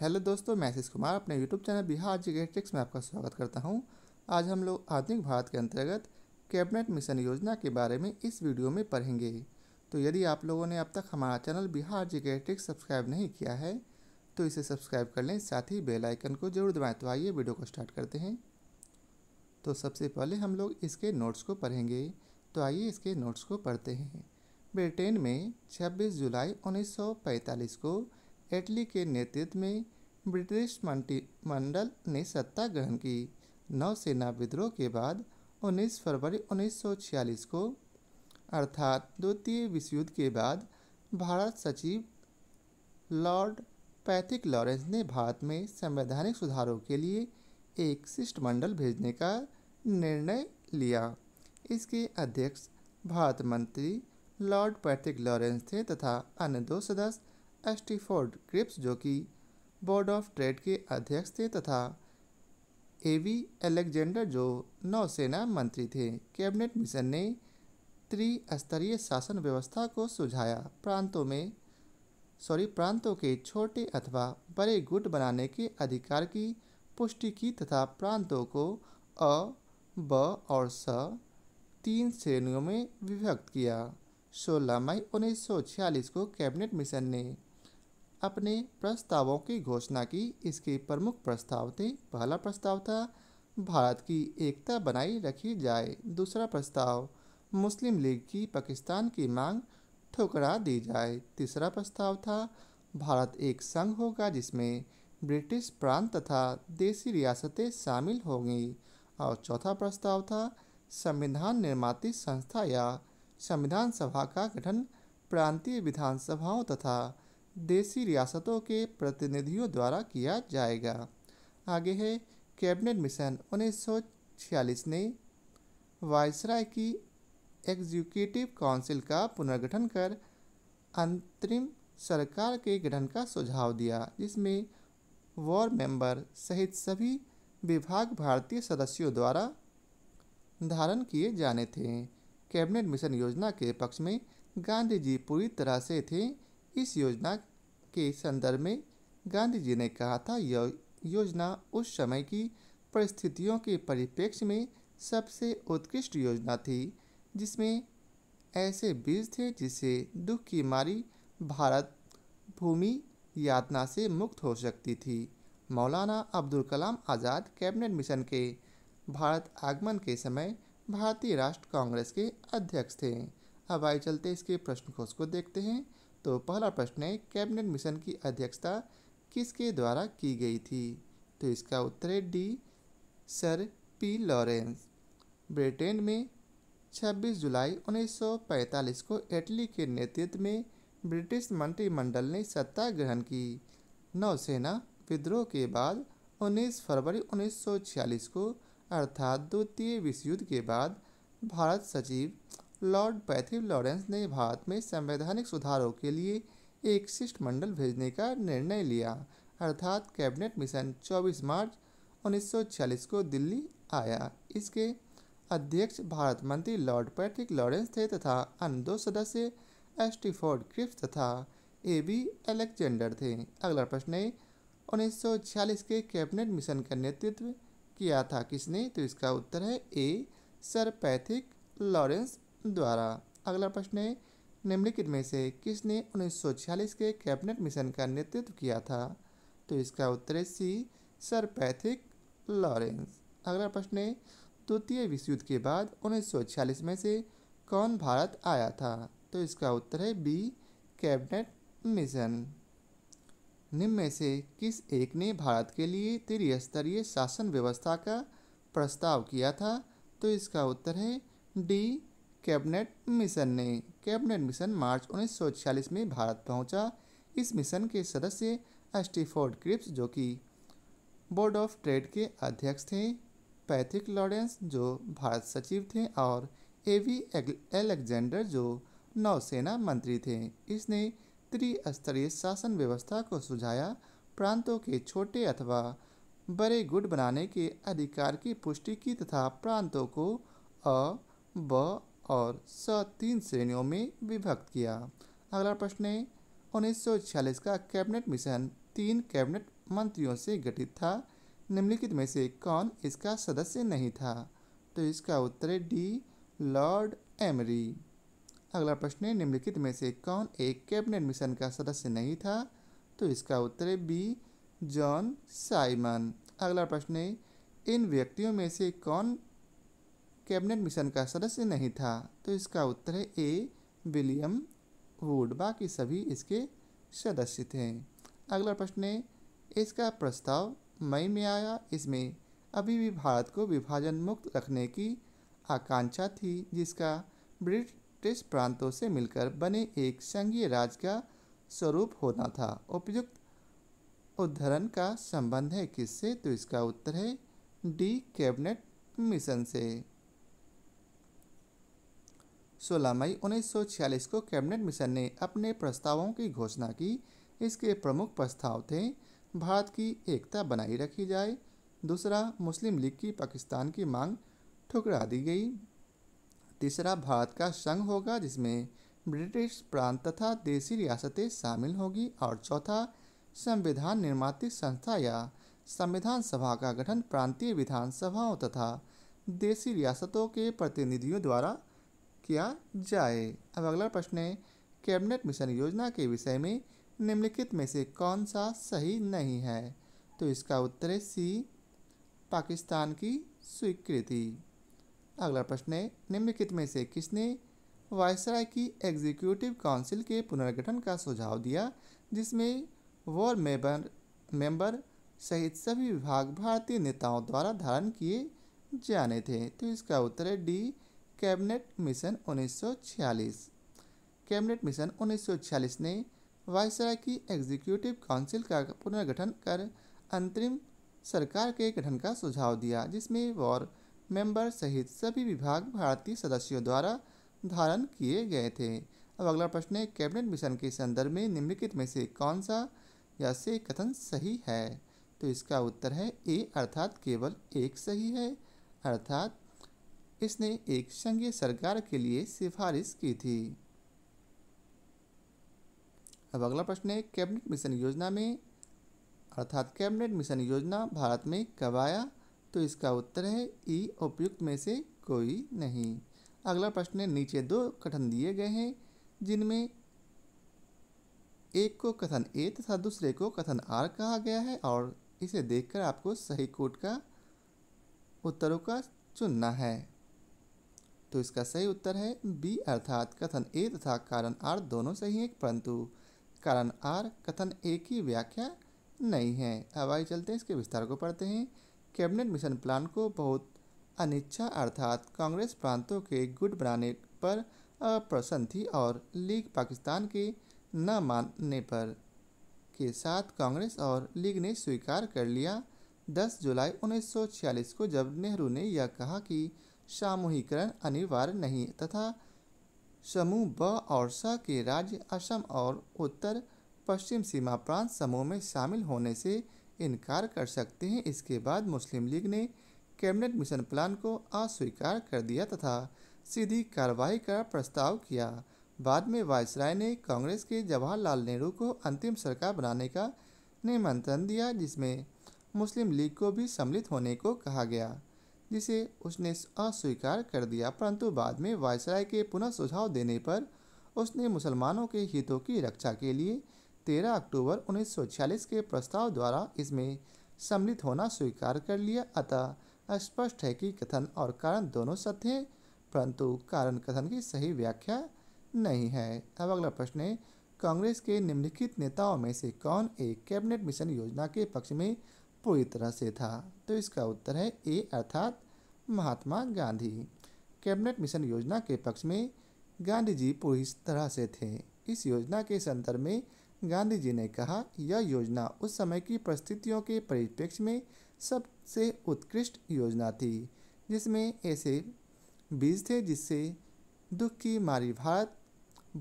hello दोस्तों मैं आशीष कुमार अपने यूट्यूब चैनल बिहार जिगेटिक्स में आपका स्वागत करता हूं आज हम लोग आधुनिक भारत के अंतर्गत कैबिनेट मिशन योजना के बारे में इस वीडियो में पढ़ेंगे तो यदि आप लोगों ने अब तक हमारा चैनल बिहार जिगेटिक्स सब्सक्राइब नहीं किया है तो इसे सब्सक्राइब कर लें साथ ही बेलाइकन को जरूर दबाएँ तो आइए वीडियो को स्टार्ट करते हैं तो सबसे पहले हम लोग इसके नोट्स को पढ़ेंगे तो आइए इसके नोट्स को पढ़ते हैं ब्रिटेन में छब्बीस जुलाई उन्नीस को एटली के नेतृत्व में ब्रिटिश मंडल ने सत्ता ग्रहण की नौसेना विद्रोह के बाद 19 फरवरी 1946 को अर्थात द्वितीय विश्व युद्ध के बाद भारत सचिव लॉर्ड पैथिक लॉरेंस ने भारत में संवैधानिक सुधारों के लिए एक शिष्टमंडल भेजने का निर्णय लिया इसके अध्यक्ष भारत मंत्री लॉर्ड पैथिक लॉरेंस थे तथा अन्य दो सदस्य एस्टीफोर्ड क्रिप्स जो कि बोर्ड ऑफ ट्रेड के अध्यक्ष थे तथा ए वी एलेक्जेंडर जो नौसेना मंत्री थे कैबिनेट मिशन ने त्रिस्तरीय शासन व्यवस्था को सुझाया प्रांतों में सॉरी प्रांतों के छोटे अथवा बड़े गुट बनाने के अधिकार की पुष्टि की तथा प्रांतों को अ ब और स तीन श्रेणियों में विभक्त किया 16 मई 1946 को कैबिनेट मिशन ने अपने प्रस्तावों की घोषणा की इसके प्रमुख प्रस्ताव थे पहला प्रस्ताव था भारत की एकता बनाई रखी जाए दूसरा प्रस्ताव मुस्लिम लीग की पाकिस्तान की मांग ठुकरा दी जाए तीसरा प्रस्ताव था भारत एक संघ होगा जिसमें ब्रिटिश प्रांत तथा देसी रियासतें शामिल होंगी और चौथा प्रस्ताव था संविधान निर्माती संस्था या संविधान सभा का गठन प्रांतीय विधानसभाओं तथा देसी रियासतों के प्रतिनिधियों द्वारा किया जाएगा आगे है कैबिनेट मिशन 1946 ने वायसराय की एग्जीक्यूटिव काउंसिल का पुनर्गठन कर अंतरिम सरकार के गठन का सुझाव दिया जिसमें वॉर मेंबर सहित सभी विभाग भारतीय सदस्यों द्वारा धारण किए जाने थे कैबिनेट मिशन योजना के पक्ष में गांधी जी पूरी तरह से थे इस योजना के संदर्भ में गांधी जी ने कहा था यह योजना उस समय की परिस्थितियों के परिप्रेक्ष्य में सबसे उत्कृष्ट योजना थी जिसमें ऐसे बीज थे जिसे दुख की मारी भारत भूमि यातना से मुक्त हो सकती थी मौलाना अब्दुल कलाम आज़ाद कैबिनेट मिशन के भारत आगमन के समय भारतीय राष्ट्र कांग्रेस के अध्यक्ष थे अब आई चलते इसके प्रश्न को को देखते हैं तो पहला प्रश्न है कैबिनेट मिशन की अध्यक्षता किसके द्वारा की गई थी तो इसका उत्तर है D sir P Lawrence Britain में 26 जुलाई 1945 को इटली के नेतृत्व में ब्रिटिश मंत्रिमंडल ने सत्ता ग्रहण की नौसेना विद्रोह के बाद 19 फरवरी 1946 को अर्थात द्वितीय विश्व युद्ध के बाद भारत सचिव लॉर्ड पैथिव लॉरेंस ने भारत में संवैधानिक सुधारों के लिए एक शिष्टमंडल भेजने का निर्णय लिया अर्थात कैबिनेट मिशन 24 मार्च 1940 को दिल्ली आया इसके अध्यक्ष भारत मंत्री लॉर्ड पैट्रिक लॉरेंस थे तथा अन्य दो सदस्य एस्टीफोर्ड क्रिप्स तथा ए बी एलेक्जेंडर थे अगला प्रश्न है 1946 के कैबिनेट मिशन का नेतृत्व किया था किसने तो इसका उत्तर है ए सर पैथिक लॉरेंस द्वारा अगला प्रश्न है निम्नलिखित में से किसने उन्नीस के कैबिनेट मिशन का नेतृत्व किया था तो इसका उत्तर है सी सर पैथिक लॉरेंस अगला प्रश्न है द्वितीय विश्व युद्ध के बाद उन्नीस में से कौन भारत आया था तो इसका उत्तर है बी कैबिनेट मिशन निम्न में से किस एक ने भारत के लिए त्रिस्तरीय शासन व्यवस्था का प्रस्ताव किया था तो इसका उत्तर है डी कैबिनेट मिशन ने कैबिनेट मिशन मार्च 1946 में भारत पहुंचा इस मिशन के सदस्य एस्टीफोर्ड क्रिप्स जो कि बोर्ड ऑफ ट्रेड के अध्यक्ष थे पैथिक लॉरेंस जो भारत सचिव थे और ए वी एलेक्जेंडर जो नौसेना मंत्री थे इसने त्रिस्तरीय शासन व्यवस्था को सुझाया प्रांतों के छोटे अथवा बड़े गुट बनाने के अधिकार की पुष्टि की तथा प्रांतों को अ ब और स तीन श्रेणियों में विभक्त किया अगला प्रश्न है उन्नीस का कैबिनेट मिशन तीन कैबिनेट मंत्रियों से गठित था निम्नलिखित में से कौन इसका सदस्य नहीं था तो इसका उत्तर है डी लॉर्ड एमरी अगला प्रश्न है निम्नलिखित में से कौन एक कैबिनेट मिशन का सदस्य नहीं था तो इसका उत्तर है बी जॉन साइमन अगला प्रश्न है इन व्यक्तियों में से कौन कैबिनेट मिशन का सदस्य नहीं था तो इसका उत्तर है ए विलियम वुड बाकी सभी इसके सदस्य थे अगला प्रश्न है इसका प्रस्ताव मई में आया इसमें अभी भी भारत को विभाजन मुक्त रखने की आकांक्षा थी जिसका ब्रिटिश प्रांतों से मिलकर बने एक संघीय राज्य का स्वरूप होना था उपयुक्त उद्धरण का संबंध है किससे तो इसका उत्तर है डी कैबिनेट मिशन से 16 मई 1946 को कैबिनेट मिशन ने अपने प्रस्तावों की घोषणा की इसके प्रमुख प्रस्ताव थे भारत की एकता बनाई रखी जाए दूसरा मुस्लिम लीग की पाकिस्तान की मांग ठुकरा दी गई तीसरा भारत का संघ होगा जिसमें ब्रिटिश प्रांत तथा देसी रियासतें शामिल होगी और चौथा संविधान निर्माती संस्था या संविधान सभा का गठन प्रांतीय विधानसभाओं तथा देसी रियासतों के प्रतिनिधियों द्वारा किया जाए अब अगला प्रश्न है कैबिनेट मिशन योजना के विषय में निम्नलिखित में से कौन सा सही नहीं है तो इसका उत्तर है सी पाकिस्तान की स्वीकृति अगला प्रश्न है निम्नलिखित में से किसने वायसराय की एग्जीक्यूटिव काउंसिल के पुनर्गठन का सुझाव दिया जिसमें वॉर मेंबर मेंबर सहित सभी विभाग भारतीय नेताओं द्वारा धारण किए जाने थे तो इसका उत्तर है डी कैबिनेट मिशन उन्नीस कैबिनेट मिशन उन्नीस ने वायसराय की एग्जीक्यूटिव काउंसिल का पुनर्गठन कर अंतरिम सरकार के गठन का सुझाव दिया जिसमें वॉर मेंबर सहित सभी विभाग भारतीय सदस्यों द्वारा धारण किए गए थे अब अगला प्रश्न है कैबिनेट मिशन के संदर्भ में निम्नलिखित में से कौन सा या से कथन सही है तो इसका उत्तर है ए अर्थात केवल एक सही है अर्थात इसने एक संघीय सरकार के लिए सिफारिश की थी अब अगला प्रश्न है कैबिनेट मिशन योजना में अर्थात कैबिनेट मिशन योजना भारत में कब आया तो इसका उत्तर है ई उपयुक्त में से कोई नहीं अगला प्रश्न है नीचे दो कथन दिए गए हैं जिनमें एक को कथन ए तथा दूसरे को कथन आर कहा गया है और इसे देखकर आपको सही कोट का उत्तरों का चुनना है तो इसका सही उत्तर है बी अर्थात कथन ए तथा कारण आर दोनों सही हैं परंतु कारण आर कथन ए की व्याख्या नहीं है अब आइए चलते हैं इसके विस्तार को पढ़ते हैं कैबिनेट मिशन प्लान को बहुत अनिच्छा अर्थात कांग्रेस प्रांतों के गुट बनाने पर अप्रसन्न थी और लीग पाकिस्तान के न मानने पर के साथ कांग्रेस और लीग ने स्वीकार कर लिया 10 जुलाई 1946 को जब नेहरू ने यह कहा कि सामूहिकरण अनिवार्य नहीं तथा समूह ब और स के राज्य असम और उत्तर पश्चिम सीमा प्रांत समूह में शामिल होने से इनकार कर सकते हैं इसके बाद मुस्लिम लीग ने कैबिनेट मिशन प्लान को अस्वीकार कर दिया तथा सीधी कार्रवाई का प्रस्ताव किया बाद में वायसराय ने कांग्रेस के जवाहरलाल नेहरू को अंतिम सरकार बनाने का निमंत्रण दिया जिसमें मुस्लिम लीग को भी सम्मिलित होने को कहा गया जिसे उसने अस्वीकार कर दिया परंतु बाद में वायसराय के पुनः सुझाव देने पर उसने मुसलमानों के हितों की रक्षा के लिए 13 अक्टूबर 1946 के प्रस्ताव द्वारा इसमें सम्मिलित होना स्वीकार कर लिया अतः स्पष्ट है कि कथन और कारण दोनों सत्य हैं परंतु कारण कथन की सही व्याख्या नहीं है अब अगला प्रश्न है कांग्रेस के निम्नलिखित नेताओं में से कौन एक कैबिनेट मिशन योजना के पक्ष में पूरी तरह से था तो इसका उत्तर है ए अर्थात महात्मा गांधी कैबिनेट मिशन योजना के पक्ष में गांधी जी पूरी तरह से थे इस योजना के संदर्भ में गांधी जी ने कहा यह योजना उस समय की परिस्थितियों के परिप्रेक्ष्य में सबसे उत्कृष्ट योजना थी जिसमें ऐसे बीज थे जिससे दुख की मारी भारत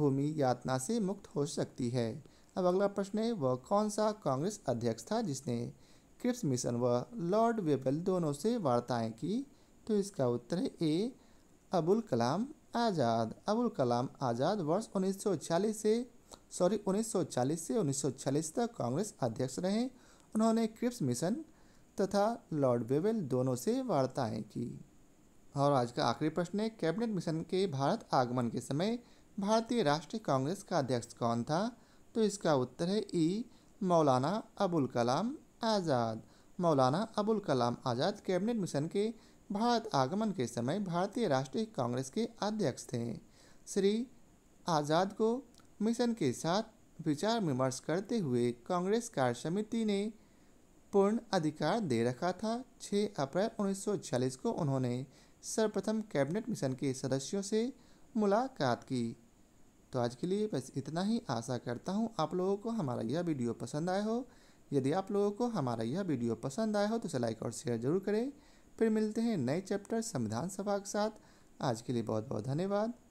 भूमि यातना से मुक्त हो सकती है अब अगला प्रश्न है वह कौन सा कांग्रेस अध्यक्ष था जिसने क्रिप्स मिशन व लॉर्ड वेबल दोनों से वार्ताएं की तो इसका उत्तर है ए अबुल कलाम आज़ाद अबुल कलाम आज़ाद वर्ष 1940 से सॉरी 1940 से 1946 तक कांग्रेस अध्यक्ष रहे उन्होंने क्रिप्स मिशन तथा लॉर्ड वेबल दोनों से वार्ताएं की और आज का आखिरी प्रश्न है कैबिनेट मिशन के भारत आगमन के समय भारतीय राष्ट्रीय कांग्रेस का अध्यक्ष कौन था तो इसका उत्तर है ई मौलाना अबुल कलाम आज़ाद मौलाना अबुल कलाम आज़ाद कैबिनेट मिशन के भारत आगमन के समय भारतीय राष्ट्रीय कांग्रेस के अध्यक्ष थे श्री आज़ाद को मिशन के साथ विचार विमर्श करते हुए कांग्रेस कार्य समिति ने पूर्ण अधिकार दे रखा था 6 अप्रैल 1946 को उन्होंने सर्वप्रथम कैबिनेट मिशन के सदस्यों से मुलाकात की तो आज के लिए बस इतना ही आशा करता हूँ आप लोगों को हमारा यह वीडियो पसंद आया हो यदि आप लोगों को हमारा यह वीडियो पसंद आया हो तो इसे लाइक और शेयर जरूर करें फिर मिलते हैं नए चैप्टर संविधान सभा के साथ आज के लिए बहुत बहुत धन्यवाद